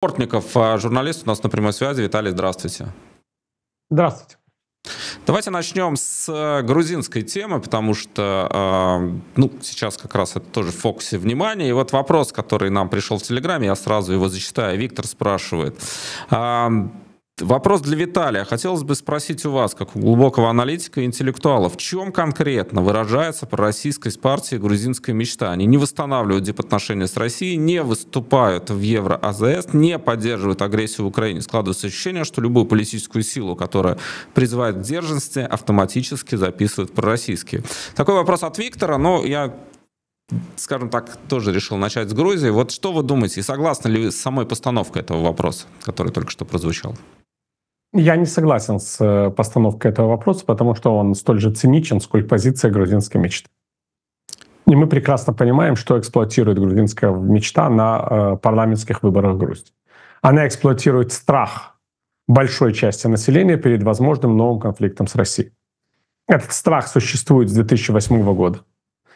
Портников, а, журналист, у нас на прямой связи. Виталий, здравствуйте. Здравствуйте. Давайте начнем с э, грузинской темы, потому что а, ну, сейчас как раз это тоже в фокусе внимания. И вот вопрос, который нам пришел в Телеграме, я сразу его зачитаю. Виктор спрашивает. А, Вопрос для Виталия. Хотелось бы спросить у вас, как у глубокого аналитика и интеллектуала, в чем конкретно выражается пророссийскость партии грузинская мечта? Они не восстанавливают дипотношения с Россией, не выступают в Евро-АЗС, не поддерживают агрессию в Украине. Складывается ощущение, что любую политическую силу, которая призывает к держности, автоматически записывают пророссийские. Такой вопрос от Виктора, но я скажем так, тоже решил начать с Грузии. Вот что вы думаете, и согласны ли вы с самой постановкой этого вопроса, который только что прозвучал? Я не согласен с э, постановкой этого вопроса, потому что он столь же циничен, сколь позиция грузинской мечты. И мы прекрасно понимаем, что эксплуатирует грузинская мечта на э, парламентских выборах Грузии. Она эксплуатирует страх большой части населения перед возможным новым конфликтом с Россией. Этот страх существует с 2008 года.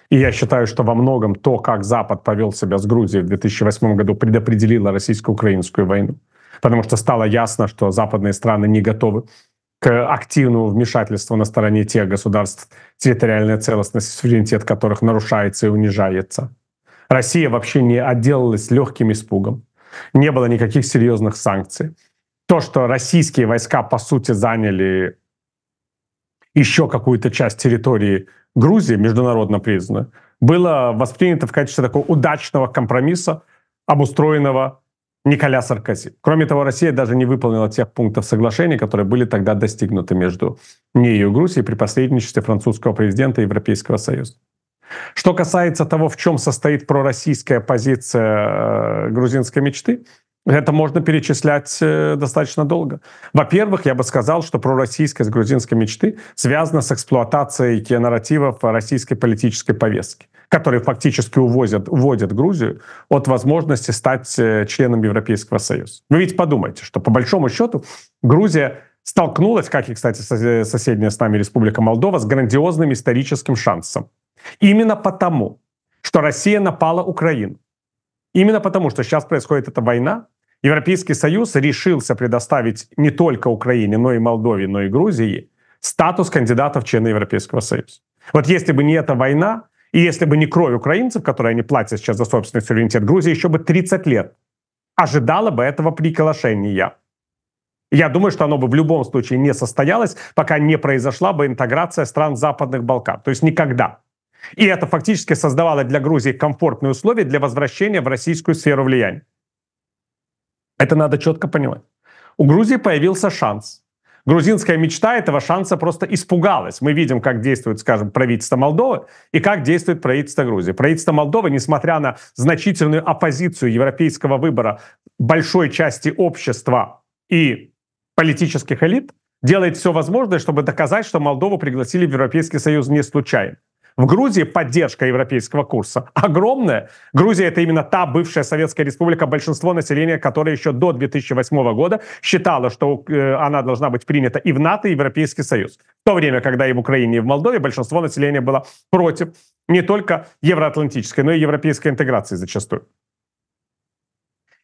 И я считаю, что во многом то, как Запад повел себя с Грузией в 2008 году, предопределило российско-украинскую войну потому что стало ясно, что западные страны не готовы к активному вмешательству на стороне тех государств, территориальная целостность суверенитет которых нарушается и унижается. Россия вообще не отделалась легким испугом. Не было никаких серьезных санкций. То, что российские войска, по сути, заняли еще какую-то часть территории Грузии, международно признанную, было воспринято в качестве такого удачного компромисса, обустроенного Николя Саркози. Кроме того, Россия даже не выполнила тех пунктов соглашения, которые были тогда достигнуты между нею и Грузией при посредничестве французского президента Европейского Союза. Что касается того, в чем состоит пророссийская позиция э, грузинской мечты, это можно перечислять э, достаточно долго. Во-первых, я бы сказал, что пророссийская с грузинской мечты связана с эксплуатацией нарративов российской политической повестки которые фактически увозят, уводят Грузию от возможности стать э, членом Европейского Союза. Вы ведь подумайте, что по большому счету Грузия столкнулась, как и, кстати, соседняя с нами Республика Молдова, с грандиозным историческим шансом. Именно потому, что Россия напала Украину. Именно потому, что сейчас происходит эта война, Европейский Союз решился предоставить не только Украине, но и Молдове, но и Грузии статус кандидатов в члены Европейского Союза. Вот если бы не эта война, и если бы не кровь украинцев, которые они платят сейчас за собственный суверенитет, Грузия еще бы 30 лет ожидала бы этого приколошения. Я думаю, что оно бы в любом случае не состоялось, пока не произошла бы интеграция стран Западных Балкан. То есть никогда. И это фактически создавало для Грузии комфортные условия для возвращения в российскую сферу влияния. Это надо четко понимать. У Грузии появился шанс грузинская мечта этого шанса просто испугалась. Мы видим, как действует, скажем, правительство Молдовы и как действует правительство Грузии. Правительство Молдовы, несмотря на значительную оппозицию европейского выбора большой части общества и политических элит, делает все возможное, чтобы доказать, что Молдову пригласили в Европейский Союз не случайно. В Грузии поддержка европейского курса огромная. Грузия — это именно та бывшая Советская Республика, большинство населения, которое еще до 2008 года считало, что э, она должна быть принята и в НАТО, и в Европейский Союз. В то время, когда и в Украине, и в Молдове большинство населения было против не только евроатлантической, но и европейской интеграции зачастую.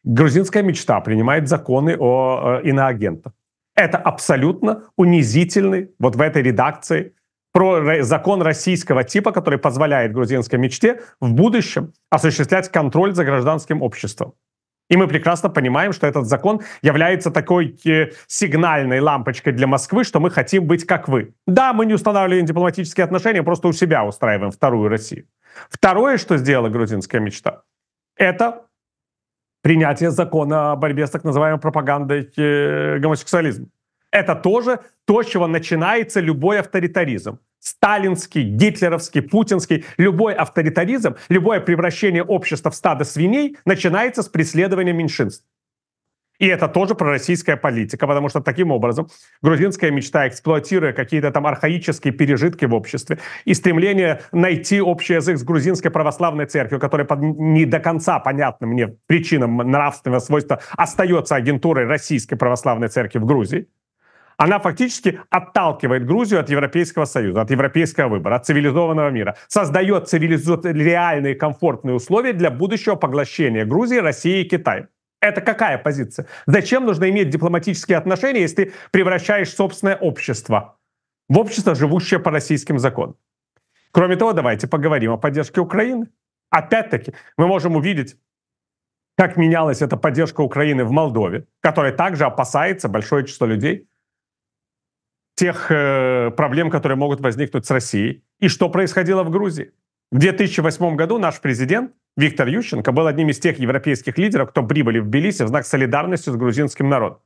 Грузинская мечта принимает законы о э, иноагентах. Это абсолютно унизительный вот в этой редакции про закон российского типа, который позволяет грузинской мечте в будущем осуществлять контроль за гражданским обществом. И мы прекрасно понимаем, что этот закон является такой э, сигнальной лампочкой для Москвы, что мы хотим быть как вы. Да, мы не устанавливаем дипломатические отношения, просто у себя устраиваем вторую Россию. Второе, что сделала грузинская мечта, это принятие закона о борьбе с так называемой пропагандой э, гомосексуализма. Это тоже то, с чего начинается любой авторитаризм. Сталинский, гитлеровский, путинский, любой авторитаризм, любое превращение общества в стадо свиней начинается с преследования меньшинств. И это тоже пророссийская политика, потому что таким образом грузинская мечта, эксплуатируя какие-то там архаические пережитки в обществе и стремление найти общий язык с грузинской православной церковью, которая под не до конца понятным мне причинам нравственного свойства остается агентурой российской православной церкви в Грузии – она фактически отталкивает Грузию от Европейского Союза, от европейского выбора, от цивилизованного мира, создает цивилизу... реальные комфортные условия для будущего поглощения Грузии, России и Китая. Это какая позиция? Зачем нужно иметь дипломатические отношения, если ты превращаешь собственное общество в общество, живущее по российским законам? Кроме того, давайте поговорим о поддержке Украины. Опять-таки, мы можем увидеть, как менялась эта поддержка Украины в Молдове, которая также опасается большое число людей – тех э, проблем, которые могут возникнуть с Россией, и что происходило в Грузии. В 2008 году наш президент Виктор Ющенко был одним из тех европейских лидеров, кто прибыли в Тбилиси в знак солидарности с грузинским народом.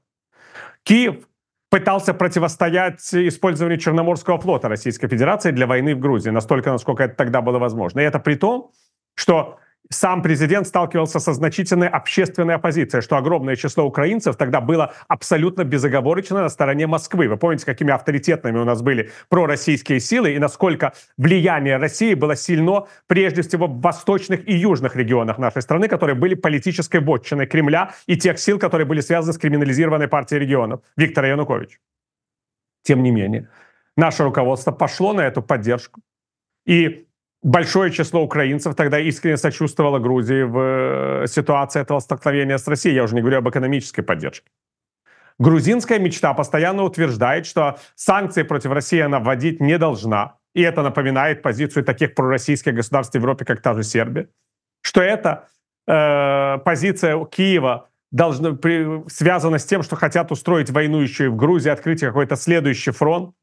Киев пытался противостоять использованию Черноморского флота Российской Федерации для войны в Грузии, настолько, насколько это тогда было возможно. И это при том, что сам президент сталкивался со значительной общественной оппозицией, что огромное число украинцев тогда было абсолютно безоговорочно на стороне Москвы. Вы помните, какими авторитетными у нас были пророссийские силы и насколько влияние России было сильно прежде всего в восточных и южных регионах нашей страны, которые были политической вотчиной Кремля и тех сил, которые были связаны с криминализированной партией регионов Виктор Янукович. Тем не менее, наше руководство пошло на эту поддержку. И большое число украинцев тогда искренне сочувствовало Грузии в э, ситуации этого столкновения с Россией. Я уже не говорю об экономической поддержке. Грузинская мечта постоянно утверждает, что санкции против России она вводить не должна. И это напоминает позицию таких пророссийских государств в Европе, как та же Сербия. Что эта э, позиция Киева должна, при, связана с тем, что хотят устроить войну еще и в Грузии, открыть какой-то следующий фронт.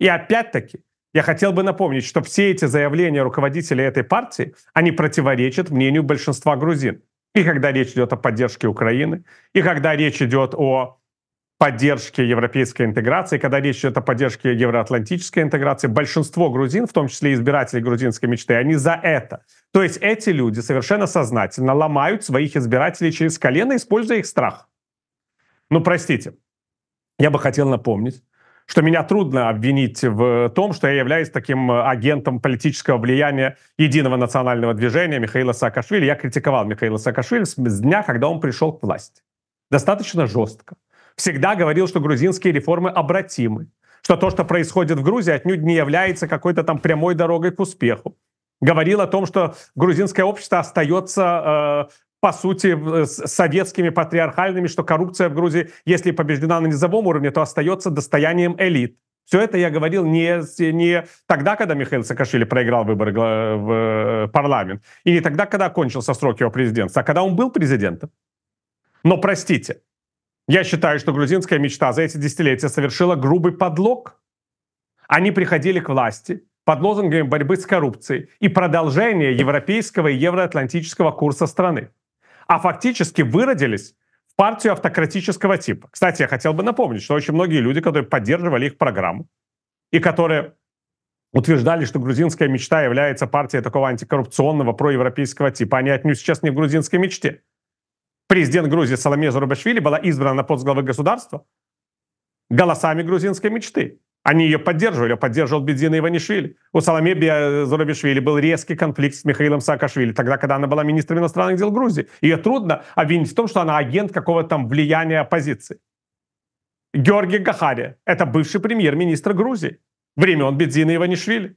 И опять-таки, я хотел бы напомнить, что все эти заявления руководителей этой партии, они противоречат мнению большинства грузин. И когда речь идет о поддержке Украины, и когда речь идет о поддержке европейской интеграции, когда речь идет о поддержке евроатлантической интеграции, большинство грузин, в том числе избиратели грузинской мечты, они за это. То есть эти люди совершенно сознательно ломают своих избирателей через колено, используя их страх. Ну, простите, я бы хотел напомнить, что меня трудно обвинить в том, что я являюсь таким э, агентом политического влияния единого национального движения Михаила Саакашвили. Я критиковал Михаила Саакашвили с дня, когда он пришел к власти. Достаточно жестко. Всегда говорил, что грузинские реформы обратимы, что то, что происходит в Грузии, отнюдь не является какой-то там прямой дорогой к успеху говорил о том, что грузинское общество остается э, по сути, э, с советскими патриархальными, что коррупция в Грузии, если побеждена на низовом уровне, то остается достоянием элит. Все это я говорил не, не тогда, когда Михаил Саакашвили проиграл выборы в э, парламент, и не тогда, когда окончился срок его президентства, а когда он был президентом. Но простите, я считаю, что грузинская мечта за эти десятилетия совершила грубый подлог. Они приходили к власти под лозунгами борьбы с коррупцией и продолжения европейского и евроатлантического курса страны а фактически выродились в партию автократического типа. Кстати, я хотел бы напомнить, что очень многие люди, которые поддерживали их программу и которые утверждали, что грузинская мечта является партией такого антикоррупционного проевропейского типа. Они отнюдь сейчас не в грузинской мечте. Президент Грузии Соломея Зарубашвили была избрана на пост главы государства голосами грузинской мечты. Они ее поддерживали, а поддерживал Бедзина Иванишвили. У Саламе э, Зурабишвили был резкий конфликт с Михаилом Саакашвили, тогда, когда она была министром иностранных дел Грузии. Ее трудно обвинить в том, что она агент какого-то там влияния оппозиции. Георгий Гахари – это бывший премьер-министр Грузии. Времен Бедзина Иванишвили.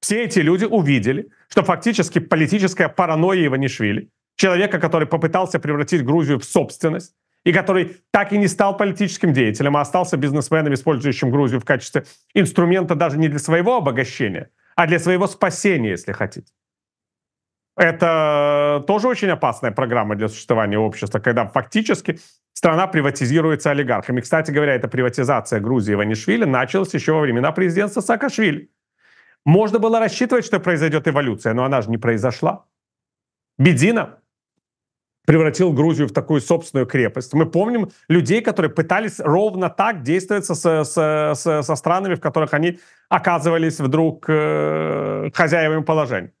Все эти люди увидели, что фактически политическая паранойя Иванишвили, человека, который попытался превратить Грузию в собственность, и который так и не стал политическим деятелем, а остался бизнесменом, использующим Грузию в качестве инструмента даже не для своего обогащения, а для своего спасения, если хотите. Это тоже очень опасная программа для существования общества, когда фактически страна приватизируется олигархами. Кстати говоря, эта приватизация Грузии и Ванишвили началась еще во времена президентства Саакашвили. Можно было рассчитывать, что произойдет эволюция, но она же не произошла. Бедина превратил Грузию в такую собственную крепость. Мы помним людей, которые пытались ровно так действовать со, со, со, со странами, в которых они оказывались вдруг э, хозяевами положения.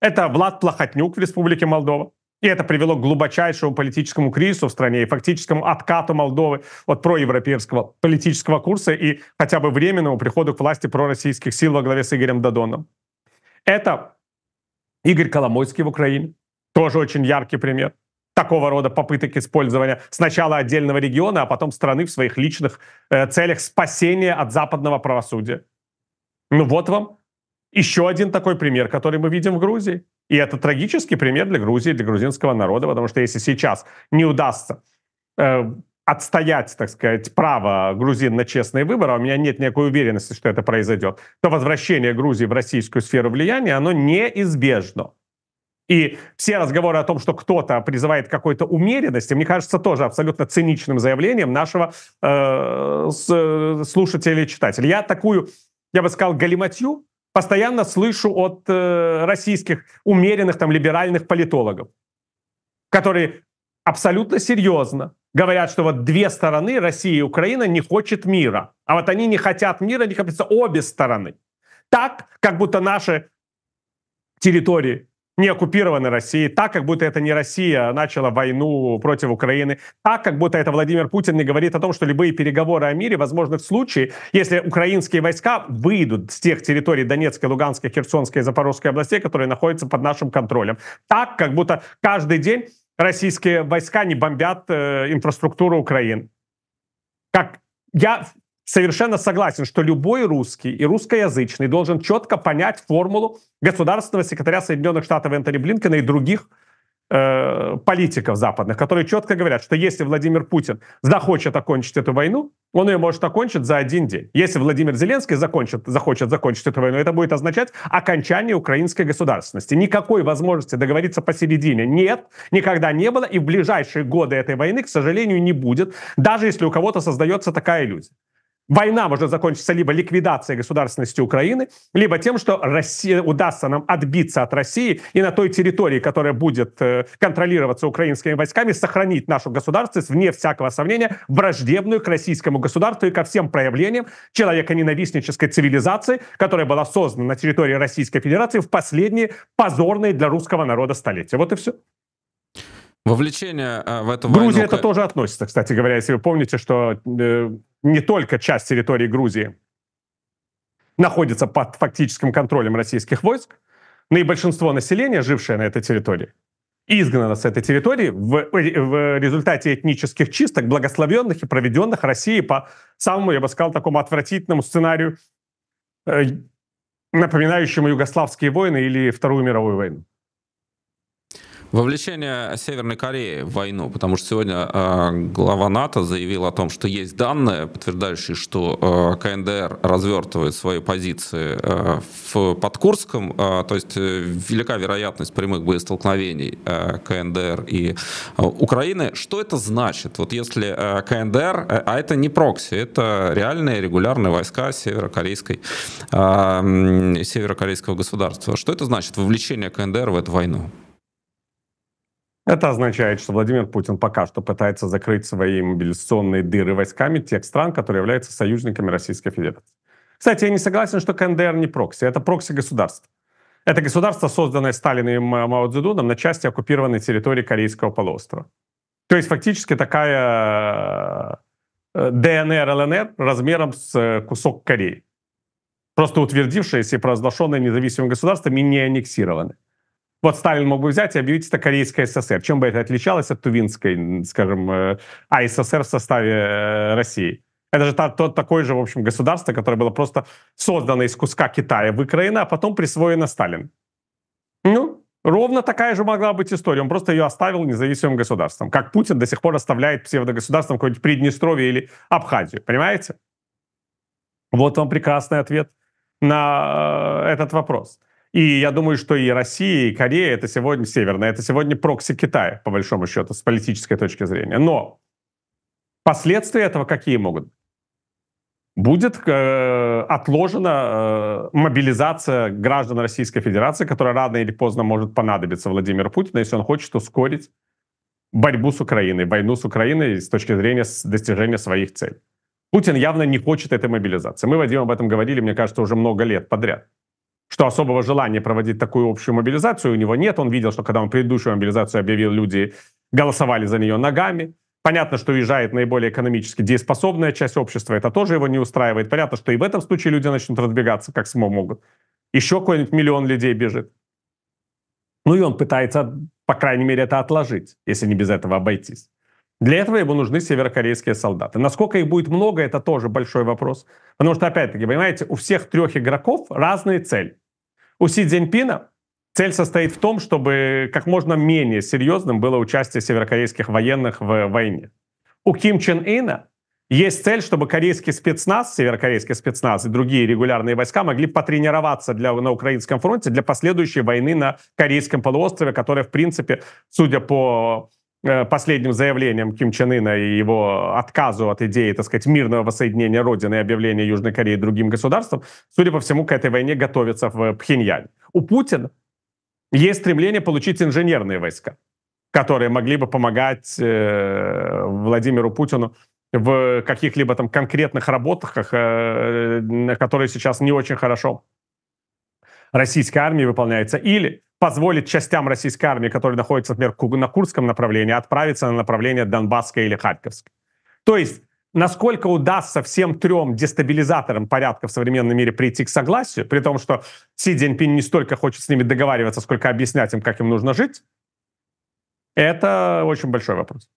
Это Влад Плохотнюк в Республике Молдова. И это привело к глубочайшему политическому кризису в стране и фактическому откату Молдовы от проевропейского политического курса и хотя бы временному приходу к власти пророссийских сил во главе с Игорем Дадоном. Это Игорь Коломойский в Украине, тоже очень яркий пример – такого рода попыток использования сначала отдельного региона, а потом страны в своих личных э, целях спасения от западного правосудия. Ну вот вам еще один такой пример, который мы видим в Грузии. И это трагический пример для Грузии, для грузинского народа, потому что если сейчас не удастся э, отстоять, так сказать, право грузин на честные выборы, а у меня нет никакой уверенности, что это произойдет, то возвращение Грузии в российскую сферу влияния, оно неизбежно. И все разговоры о том, что кто-то призывает к какой-то умеренности, мне кажется, тоже абсолютно циничным заявлением нашего э, с, слушателя и читателя. Я такую, я бы сказал, галиматью постоянно слышу от э, российских умеренных, там, либеральных политологов, которые абсолютно серьезно говорят, что вот две стороны, Россия и Украина, не хочет мира. А вот они не хотят мира, не хотят обе стороны. Так, как будто наши территории не оккупированной России, так, как будто это не Россия начала войну против Украины, так, как будто это Владимир Путин не говорит о том, что любые переговоры о мире возможны в случае, если украинские войска выйдут с тех территорий Донецкой, Луганской, Херсонской и Запорожской областей, которые находятся под нашим контролем. Так, как будто каждый день российские войска не бомбят э, инфраструктуру Украины. Как я совершенно согласен, что любой русский и русскоязычный должен четко понять формулу государственного секретаря Соединенных Штатов Энтони Блинкена и других э, политиков западных, которые четко говорят, что если Владимир Путин захочет окончить эту войну, он ее может окончить за один день. Если Владимир Зеленский закончит, захочет закончить эту войну, это будет означать окончание украинской государственности. Никакой возможности договориться посередине нет, никогда не было, и в ближайшие годы этой войны, к сожалению, не будет, даже если у кого-то создается такая иллюзия война может закончиться либо ликвидацией государственности Украины, либо тем, что Россия, удастся нам отбиться от России и на той территории, которая будет э, контролироваться украинскими войсками, сохранить нашу государственность, вне всякого сомнения, враждебную к российскому государству и ко всем проявлениям человеконенавистнической цивилизации, которая была создана на территории Российской Федерации в последние позорные для русского народа столетия. Вот и все. Вовлечение э, в эту Грузия войну... Грузия это тоже относится, кстати говоря, если вы помните, что э, не только часть территории Грузии находится под фактическим контролем российских войск, но и большинство населения, жившее на этой территории, изгнано с этой территории в, в результате этнических чисток, благословенных и проведенных Россией по самому, я бы сказал, такому отвратительному сценарию, э, напоминающему югославские войны или Вторую мировую войну. Вовлечение Северной Кореи в войну, потому что сегодня э, глава НАТО заявил о том, что есть данные, подтверждающие, что э, КНДР развертывает свои позиции э, в Подкурском, э, то есть э, велика вероятность прямых боестолкновений э, КНДР и э, Украины. Что это значит? Вот если э, КНДР, э, а это не прокси, это реальные регулярные войска северокорейской, э, северокорейского государства. Что это значит вовлечение КНДР в эту войну? Это означает, что Владимир Путин пока что пытается закрыть свои мобилизационные дыры войсками тех стран, которые являются союзниками Российской Федерации. Кстати, я не согласен, что КНДР не прокси. Это прокси государства. Это государство, созданное Сталиным и Мао Цзэдуном на части оккупированной территории Корейского полуострова. То есть фактически такая э, ДНР, ЛНР размером с э, кусок Кореи. Просто утвердившиеся и провозглашенные независимым государством и не аннексированы. Вот Сталин мог бы взять и объявить это Корейская ССР. Чем бы это отличалось от Тувинской, скажем, э, а СССР в составе э, России? Это же та, то, такое же, в общем, государство, которое было просто создано из куска Китая, выкроено, а потом присвоено Сталин. Ну, ровно такая же могла быть история. Он просто ее оставил независимым государством. Как Путин до сих пор оставляет псевдогосударством какое-нибудь Приднестровье или Абхазию. Понимаете? Вот вам прекрасный ответ на э, этот вопрос. И я думаю, что и Россия, и Корея — это сегодня северная, это сегодня прокси Китая, по большому счету, с политической точки зрения. Но последствия этого какие могут быть? будет э, отложена э, мобилизация граждан Российской Федерации, которая рано или поздно может понадобиться Владимиру Путину, если он хочет ускорить борьбу с Украиной, войну с Украиной с точки зрения достижения своих целей. Путин явно не хочет этой мобилизации. Мы, Вадим, об этом говорили, мне кажется, уже много лет подряд что особого желания проводить такую общую мобилизацию у него нет. Он видел, что когда он предыдущую мобилизацию объявил, люди голосовали за нее ногами. Понятно, что уезжает наиболее экономически дееспособная часть общества, это тоже его не устраивает. Понятно, что и в этом случае люди начнут разбегаться, как само могут. Еще какой-нибудь миллион людей бежит. Ну и он пытается, по крайней мере, это отложить, если не без этого обойтись. Для этого ему нужны северокорейские солдаты. Насколько их будет много, это тоже большой вопрос. Потому что, опять-таки, понимаете, у всех трех игроков разные цели. У Си Цзиньпина цель состоит в том, чтобы как можно менее серьезным было участие северокорейских военных в войне. У Ким Чен Ина есть цель, чтобы корейский спецназ, северокорейский спецназ и другие регулярные войска могли потренироваться для, на украинском фронте для последующей войны на Корейском полуострове, которая, в принципе, судя по Э, последним заявлением Ким Чен Ына и его отказу от идеи, так сказать, мирного воссоединения Родины и объявления Южной Кореи другим государством, судя по всему, к этой войне готовится в Пхеньяне. У Путина есть стремление получить инженерные войска, которые могли бы помогать э, Владимиру Путину в каких-либо там конкретных работах, э, которые сейчас не очень хорошо российской армии выполняются, или позволит частям российской армии, которые находятся, например, на Курском направлении, отправиться на направление Донбасское или Харьковское. То есть, насколько удастся всем трем дестабилизаторам порядка в современном мире прийти к согласию, при том, что Си Цзиньпин не столько хочет с ними договариваться, сколько объяснять им, как им нужно жить, это очень большой вопрос.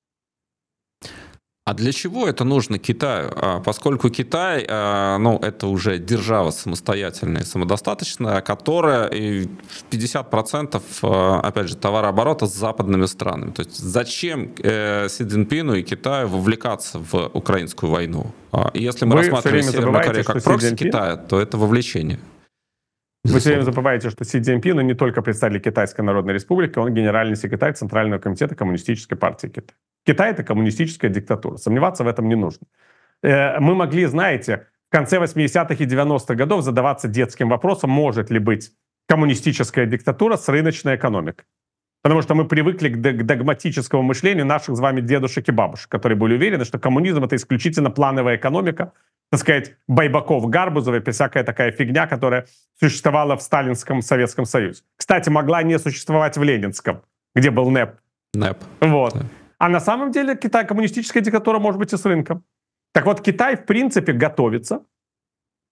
А для чего это нужно Китаю? А поскольку Китай, а, ну, это уже держава самостоятельная, самодостаточная, которая 50%, а, опять же, товарооборота с западными странами. То есть зачем э, Си Цзиньпину и Китаю вовлекаться в украинскую войну? Если мы Вы рассматриваем Северную Корею как прокси Китая, то это вовлечение. Вы все время забываете, что Си Цзиньпина ну, не только представитель Китайской Народной Республики, он генеральный секретарь Центрального комитета Коммунистической партии Китая. Китай — это коммунистическая диктатура. Сомневаться в этом не нужно. Э, мы могли, знаете, в конце 80-х и 90-х годов задаваться детским вопросом, может ли быть коммунистическая диктатура с рыночной экономикой. Потому что мы привыкли к догматическому мышлению наших с вами дедушек и бабушек, которые были уверены, что коммунизм — это исключительно плановая экономика, так сказать, Байбаков, Гарбузов и всякая такая фигня, которая существовала в сталинском Советском Союзе. Кстати, могла не существовать в Ленинском, где был НЭП. НЭП. Вот. НЭП. А на самом деле Китай коммунистическая диктатура может быть и с рынком. Так вот, Китай, в принципе, готовится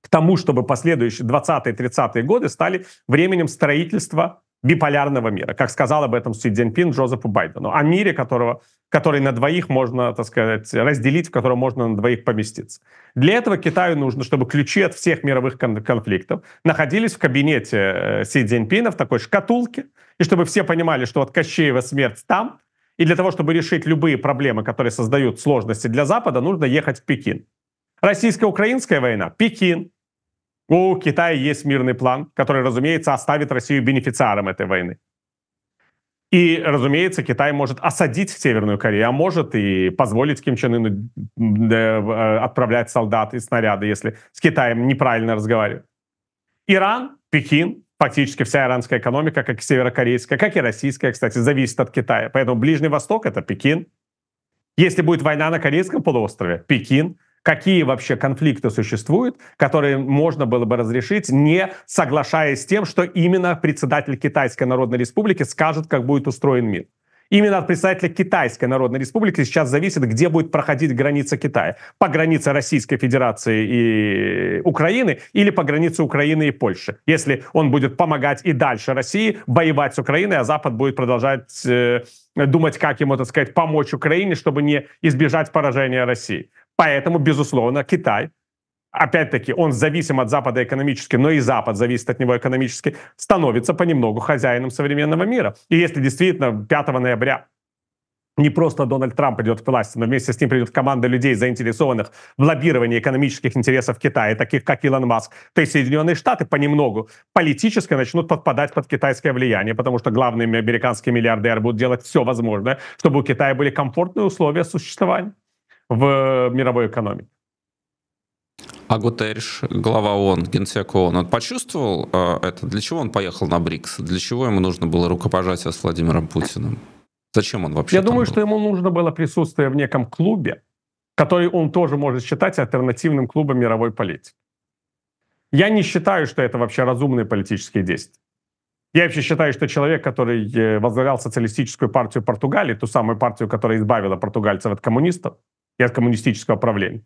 к тому, чтобы последующие 20-30-е годы стали временем строительства биполярного мира, как сказал об этом Си Цзиньпин Джозефу Байдену, о мире, которого, который на двоих можно, так сказать, разделить, в котором можно на двоих поместиться. Для этого Китаю нужно, чтобы ключи от всех мировых конфликтов находились в кабинете э, Си Цзиньпина в такой шкатулке, и чтобы все понимали, что вот Кощеева смерть там, и для того, чтобы решить любые проблемы, которые создают сложности для Запада, нужно ехать в Пекин. Российско-украинская война – Пекин. У Китая есть мирный план, который, разумеется, оставит Россию бенефициаром этой войны. И, разумеется, Китай может осадить Северную Корею, а может и позволить Ким Чен Ыну э, э, отправлять солдат и снаряды, если с Китаем неправильно разговаривать. Иран, Пекин, фактически вся иранская экономика, как и северокорейская, как и российская, кстати, зависит от Китая. Поэтому Ближний Восток — это Пекин. Если будет война на Корейском полуострове, Пекин какие вообще конфликты существуют, которые можно было бы разрешить, не соглашаясь с тем, что именно председатель Китайской Народной Республики скажет, как будет устроен мир. Именно от представителя Китайской Народной Республики сейчас зависит, где будет проходить граница Китая. По границе Российской Федерации и Украины или по границе Украины и Польши. Если он будет помогать и дальше России воевать с Украиной, а Запад будет продолжать э, думать, как ему, так сказать, помочь Украине, чтобы не избежать поражения России. Поэтому, безусловно, Китай, опять-таки, он зависим от Запада экономически, но и Запад зависит от него экономически, становится понемногу хозяином современного мира. И если действительно 5 ноября не просто Дональд Трамп придет к власти, но вместе с ним придет команда людей, заинтересованных в лоббировании экономических интересов Китая, таких как Илон Маск, то и Соединенные Штаты понемногу политически начнут подпадать под китайское влияние, потому что главные американские миллиардеры будут делать все возможное, чтобы у Китая были комфортные условия существования в мировой экономике. А Гутерриш, глава ООН, генсек ООН, он почувствовал э, это? Для чего он поехал на БРИКС? Для чего ему нужно было рукопожатие с Владимиром Путиным? Зачем он вообще? Я думаю, был? что ему нужно было присутствие в неком клубе, который он тоже может считать альтернативным клубом мировой политики. Я не считаю, что это вообще разумные политические действия. Я вообще считаю, что человек, который э, возглавлял социалистическую партию Португалии, ту самую партию, которая избавила португальцев от коммунистов, и от коммунистического правления,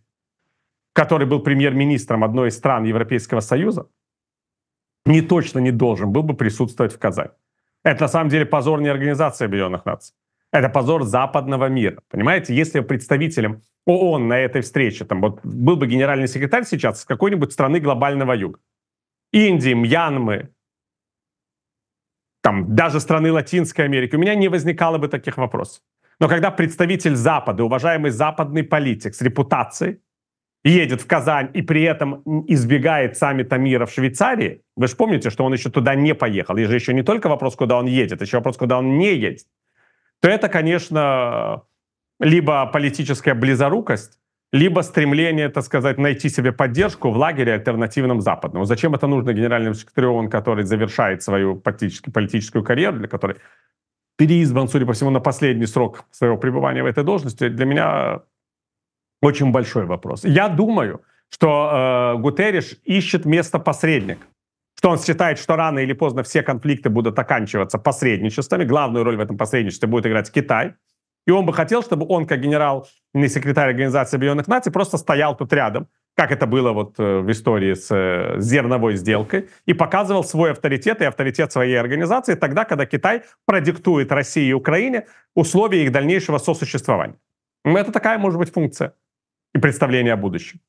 который был премьер-министром одной из стран Европейского Союза, не точно не должен был бы присутствовать в Казани. Это на самом деле позор не Организации Объединенных Наций. Это позор западного мира. Понимаете, если представителем ООН на этой встрече, там вот был бы генеральный секретарь сейчас с какой-нибудь страны глобального юга, Индии, Мьянмы, там, даже страны Латинской Америки, у меня не возникало бы таких вопросов. Но когда представитель Запада, уважаемый западный политик с репутацией, едет в Казань и при этом избегает саммита мира в Швейцарии, вы же помните, что он еще туда не поехал. И же еще не только вопрос, куда он едет, еще вопрос, куда он не едет. То это, конечно, либо политическая близорукость, либо стремление, так сказать, найти себе поддержку в лагере альтернативном западном. Зачем это нужно генеральному секретарю, он, который завершает свою политическую карьеру, для которой переизбран, судя по всему, на последний срок своего пребывания в этой должности, для меня очень большой вопрос. Я думаю, что э, Гутерриш ищет место посредник что он считает, что рано или поздно все конфликты будут оканчиваться посредничествами. Главную роль в этом посредничестве будет играть Китай. И он бы хотел, чтобы он, как генерал, не секретарь Организации Объединенных Наций, просто стоял тут рядом как это было вот э, в истории с, э, зерновой сделкой, и показывал свой авторитет и авторитет своей организации тогда, когда Китай продиктует России и Украине условия их дальнейшего сосуществования. Ну, это такая, может быть, функция и представление о будущем.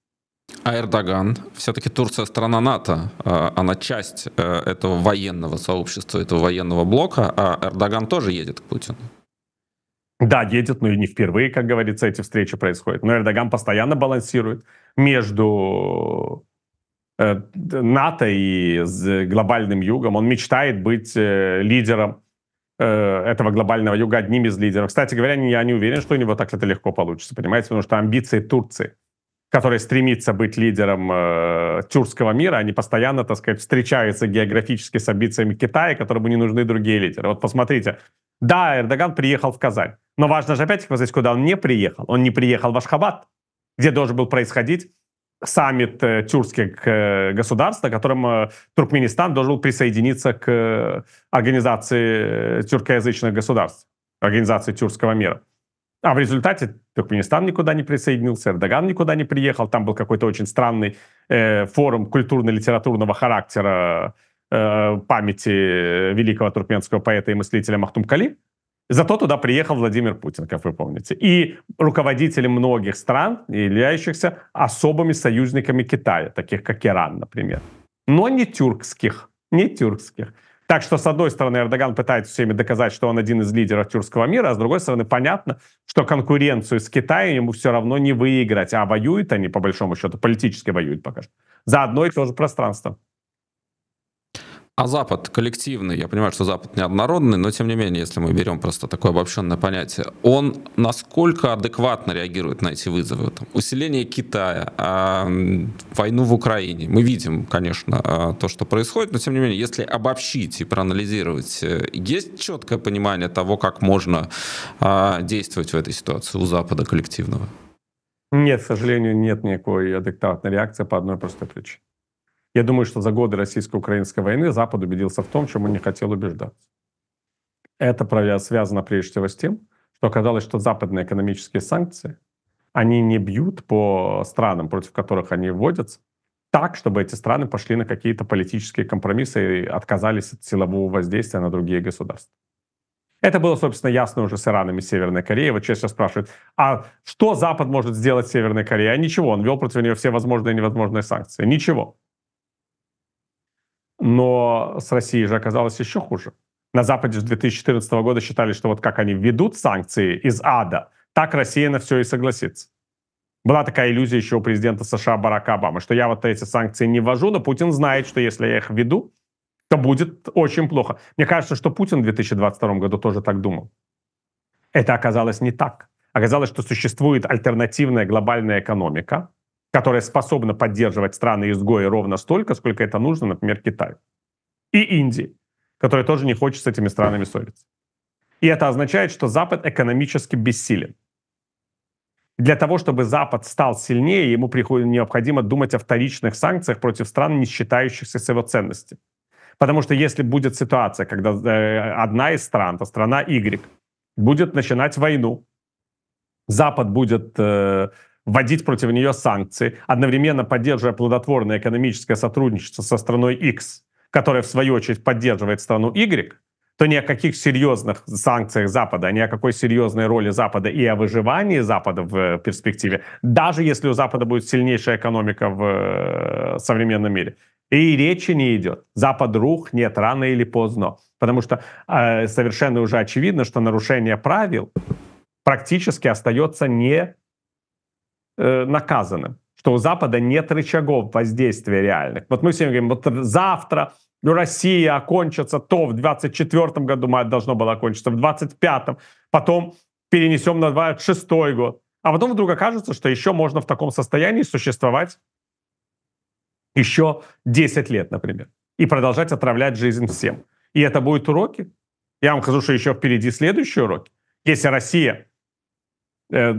А Эрдоган, все-таки Турция страна НАТО, а, она часть э, этого военного сообщества, этого военного блока, а Эрдоган тоже едет к Путину. Да, едет, но и не впервые, как говорится, эти встречи происходят. Но Эрдоган постоянно балансирует между э, НАТО и глобальным югом. Он мечтает быть э, лидером э, этого глобального юга, одним из лидеров. Кстати говоря, я не уверен, что у него так это легко получится, понимаете, потому что амбиции Турции, которая стремится быть лидером э, тюркского мира, они постоянно, так сказать, встречаются географически с амбициями Китая, которому не нужны другие лидеры. Вот посмотрите, да, Эрдоган приехал в Казань. Но важно же опять таки сказать, куда он не приехал. Он не приехал в Ашхабад, где должен был происходить саммит э, тюркских э, государств, на котором э, Туркменистан должен был присоединиться к организации тюркоязычных государств, организации тюркского мира. А в результате Туркменистан никуда не присоединился, Эрдоган никуда не приехал, там был какой-то очень странный э, форум культурно-литературного характера э, памяти великого туркменского поэта и мыслителя Махтум Кали – Зато туда приехал Владимир Путин, как вы помните, и руководители многих стран, являющихся особыми союзниками Китая, таких как Иран, например. Но не тюркских, не тюркских. Так что, с одной стороны, Эрдоган пытается всеми доказать, что он один из лидеров тюркского мира, а с другой стороны, понятно, что конкуренцию с Китаем ему все равно не выиграть, а воюют они, по большому счету, политически воюют пока что, за одно и то же пространство. А Запад коллективный, я понимаю, что Запад неоднородный, но тем не менее, если мы берем просто такое обобщенное понятие, он насколько адекватно реагирует на эти вызовы? Там, усиление Китая, а, войну в Украине. Мы видим, конечно, а, то, что происходит, но тем не менее, если обобщить и проанализировать, э, есть четкое понимание того, как можно а, действовать в этой ситуации у Запада коллективного? Нет, к сожалению, нет никакой адекватной реакции по одной простой причине. Я думаю, что за годы российско-украинской войны Запад убедился в том, чему не хотел убеждаться. Это связано прежде всего с тем, что оказалось, что западные экономические санкции, они не бьют по странам, против которых они вводятся, так, чтобы эти страны пошли на какие-то политические компромиссы и отказались от силового воздействия на другие государства. Это было, собственно, ясно уже с Ираном и Северной Кореей. Вот честно спрашивают, а что Запад может сделать Северной Кореей? А ничего, он вел против нее все возможные и невозможные санкции. Ничего но с Россией же оказалось еще хуже. На Западе с 2014 года считали, что вот как они ведут санкции из ада, так Россия на все и согласится. Была такая иллюзия еще у президента США Барака Обамы, что я вот эти санкции не ввожу, но Путин знает, что если я их введу, то будет очень плохо. Мне кажется, что Путин в 2022 году тоже так думал. Это оказалось не так. Оказалось, что существует альтернативная глобальная экономика, которая способна поддерживать страны-изгои ровно столько, сколько это нужно, например, Китаю. И Индии, которая тоже не хочет с этими странами ссориться. И это означает, что Запад экономически бессилен. Для того, чтобы Запад стал сильнее, ему приходит, необходимо думать о вторичных санкциях против стран, не считающихся с его ценностями. Потому что если будет ситуация, когда э, одна из стран, то страна Y, будет начинать войну, Запад будет э, вводить против нее санкции, одновременно поддерживая плодотворное экономическое сотрудничество со страной X, которая в свою очередь поддерживает страну Y, то ни о каких серьезных санкциях Запада, ни о какой серьезной роли Запада и о выживании Запада в э, перспективе, даже если у Запада будет сильнейшая экономика в э, современном мире, и речи не идет. Запад рухнет рано или поздно, потому что э, совершенно уже очевидно, что нарушение правил практически остается не э, наказаны, что у Запада нет рычагов воздействия реальных. Вот мы всем говорим, вот завтра Россия окончится то в 24 году, мать должно было окончиться, в 25 потом перенесем на 26 год. А потом вдруг окажется, что еще можно в таком состоянии существовать еще 10 лет, например, и продолжать отравлять жизнь всем. И это будут уроки. Я вам скажу, что еще впереди следующие уроки. Если Россия э,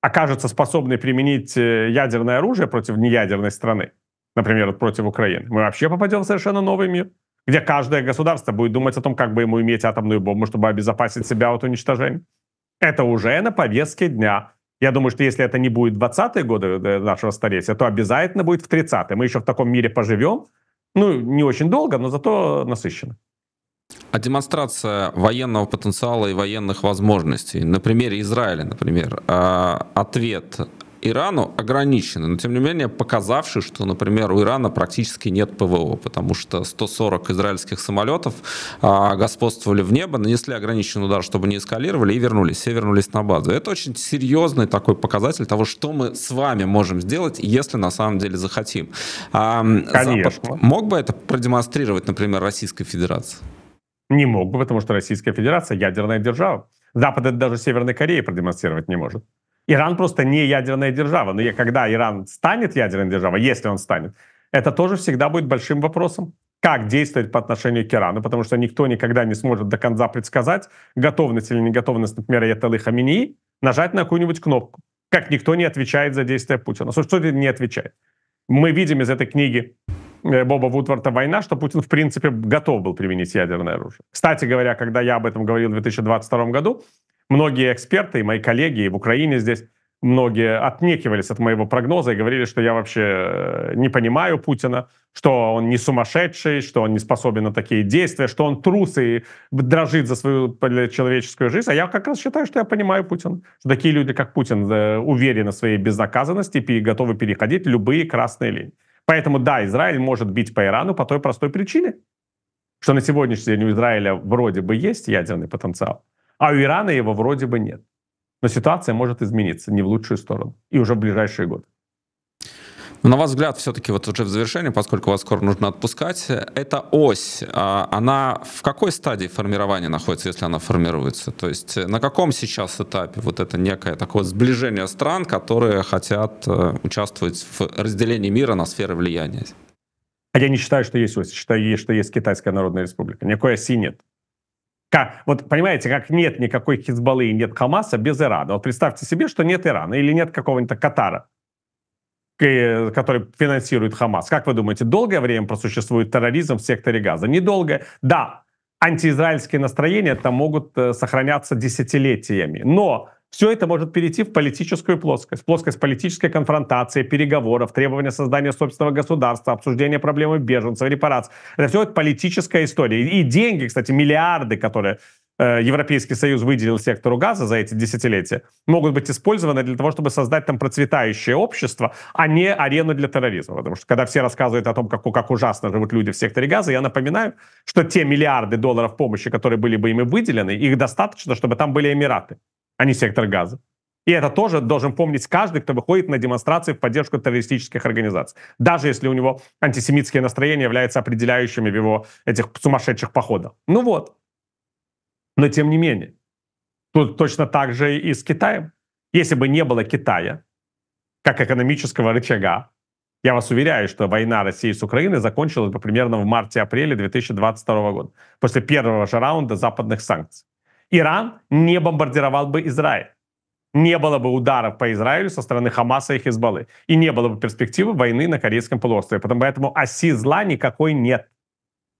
окажется способны применить э, ядерное оружие против неядерной страны, например, против Украины, мы вообще попадем в совершенно новый мир, где каждое государство будет думать о том, как бы ему иметь атомную бомбу, чтобы обезопасить себя от уничтожения. Это уже на повестке дня. Я думаю, что если это не будет 20-е годы э, нашего столетия, то обязательно будет в 30-е. Мы еще в таком мире поживем. Ну, не очень долго, но зато насыщенно. А демонстрация военного потенциала и военных возможностей, на примере Израиля, например, а, ответ Ирану ограничены, но тем не менее показавший, что, например, у Ирана практически нет ПВО, потому что 140 израильских самолетов а, господствовали в небо, нанесли ограниченный удар, чтобы не эскалировали, и вернулись. Все вернулись на базу. Это очень серьезный такой показатель того, что мы с вами можем сделать, если на самом деле захотим. Конечно. Запад мог бы это продемонстрировать, например, Российской Федерации? Не мог бы, потому что Российская Федерация ядерная держава. Запад это даже Северной Кореи продемонстрировать не может. Иран просто не ядерная держава. Но когда Иран станет ядерной державой, если он станет, это тоже всегда будет большим вопросом. Как действовать по отношению к Ирану, потому что никто никогда не сможет до конца предсказать готовность или неготовность, например, Яталы Хаминии нажать на какую-нибудь кнопку. Как никто не отвечает за действия Путина. Слушай, что не отвечает? Мы видим из этой книги Э, Боба Вудворта «Война», что Путин, в принципе, готов был применить ядерное оружие. Кстати говоря, когда я об этом говорил в 2022 году, многие эксперты и мои коллеги и в Украине здесь многие отнекивались от моего прогноза и говорили, что я вообще э, не понимаю Путина, что он не сумасшедший, что он не способен на такие действия, что он трус и дрожит за свою человеческую жизнь. А я как раз считаю, что я понимаю Путина. Что такие люди, как Путин, э, уверены в своей безнаказанности и готовы переходить любые красные линии. Поэтому, да, Израиль может бить по Ирану по той простой причине, что на сегодняшний день у Израиля вроде бы есть ядерный потенциал, а у Ирана его вроде бы нет. Но ситуация может измениться не в лучшую сторону и уже в ближайшие годы. На ваш взгляд, все-таки вот уже в завершении, поскольку вас скоро нужно отпускать, эта ось, а, она в какой стадии формирования находится, если она формируется? То есть э, на каком сейчас этапе вот это некое такое сближение стран, которые хотят э, участвовать в разделении мира на сферы влияния? А я не считаю, что есть ось. Считаю, что есть Китайская Народная Республика. Никакой оси нет. Как, вот понимаете, как нет никакой Хизбаллы и нет Хамаса без Ирана. Вот представьте себе, что нет Ирана или нет какого-нибудь Катара который финансирует Хамас. Как вы думаете, долгое время просуществует терроризм в секторе Газа? Недолгое. Да, антиизраильские настроения там могут э, сохраняться десятилетиями, но все это может перейти в политическую плоскость. Плоскость политической конфронтации, переговоров, требования создания собственного государства, обсуждения проблемы беженцев, репараций. Это все это политическая история. И деньги, кстати, миллиарды, которые Э, Европейский Союз выделил сектору газа за эти десятилетия, могут быть использованы для того, чтобы создать там процветающее общество, а не арену для терроризма. Потому что когда все рассказывают о том, как, как ужасно живут люди в секторе газа, я напоминаю, что те миллиарды долларов помощи, которые были бы ими выделены, их достаточно, чтобы там были Эмираты, а не сектор газа. И это тоже должен помнить каждый, кто выходит на демонстрации в поддержку террористических организаций. Даже если у него антисемитские настроения являются определяющими в его этих сумасшедших походах. Ну вот, но тем не менее, тут точно так же и с Китаем. Если бы не было Китая как экономического рычага, я вас уверяю, что война России с Украиной закончилась бы примерно в марте-апреле 2022 года, после первого же раунда западных санкций. Иран не бомбардировал бы Израиль. Не было бы ударов по Израилю со стороны Хамаса и Хизбаллы. И не было бы перспективы войны на Корейском полуострове. Поэтому оси зла никакой нет.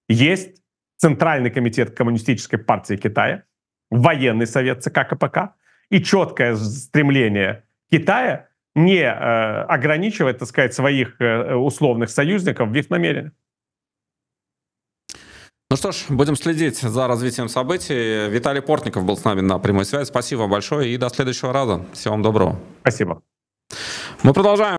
Есть Центральный комитет Коммунистической партии Китая, военный совет ЦК КПК и четкое стремление Китая не э, ограничивать, так сказать, своих э, условных союзников в их намерениях. Ну что ж, будем следить за развитием событий. Виталий Портников был с нами на прямой связи. Спасибо большое и до следующего раза. Всего вам доброго. Спасибо. Мы продолжаем.